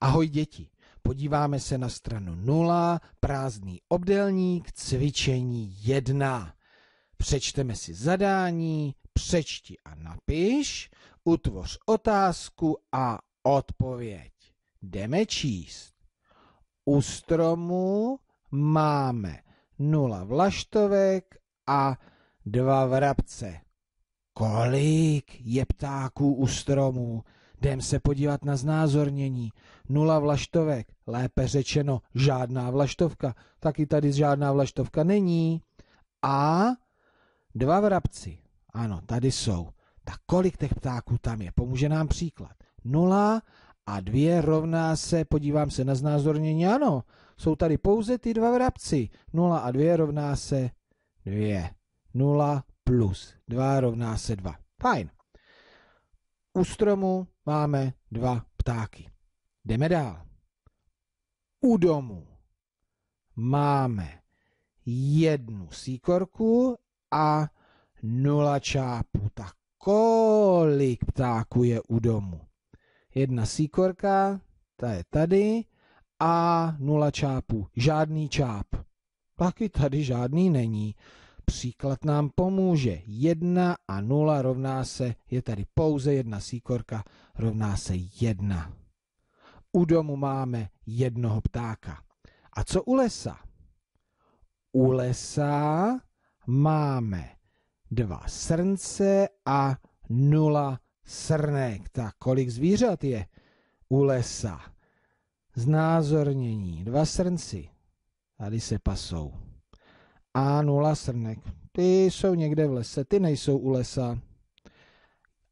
Ahoj děti, podíváme se na stranu 0, prázdný obdelník, cvičení 1. Přečteme si zadání, přečti a napiš, utvoř otázku a odpověď. Jdeme číst. U stromu máme 0 vlaštovek a dva vrabce. Kolik je ptáků u stromu? Jdem se podívat na znázornění. Nula vlaštovek, lépe řečeno žádná vlaštovka. Taky tady žádná vlaštovka není. A dva vrabci. Ano, tady jsou. Tak kolik těch ptáků tam je? Pomůže nám příklad. Nula a dvě rovná se, podívám se na znázornění, ano, jsou tady pouze ty dva vrabci. Nula a dvě rovná se dvě. Nula plus dva rovná se dva. Fajn. U stromu máme dva ptáky. Jdeme dál. U domu máme jednu síkorku a nula čápů. Tak kolik ptáků je u domu? Jedna síkorka, ta je tady, a nula čápů. Žádný čáp. Taky tady žádný není příklad nám pomůže. 1 a 0 rovná se, je tady pouze jedna síkorka, rovná se 1. U domu máme jednoho ptáka. A co u lesa? U lesa máme dva srnce a nula srnek. Tak kolik zvířat je u lesa? Znázornění. Dva srnci. Tady se pasou a nula srnek. Ty jsou někde v lese, ty nejsou u lesa.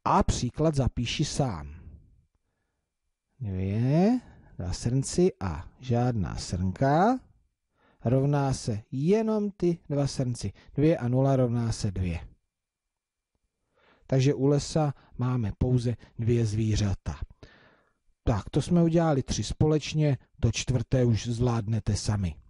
A příklad zapíši sám. Dvě, dva srnci a žádná srnka rovná se jenom ty dva srnci. Dvě a nula rovná se dvě. Takže u lesa máme pouze dvě zvířata. Tak, to jsme udělali tři společně, to čtvrté už zvládnete sami.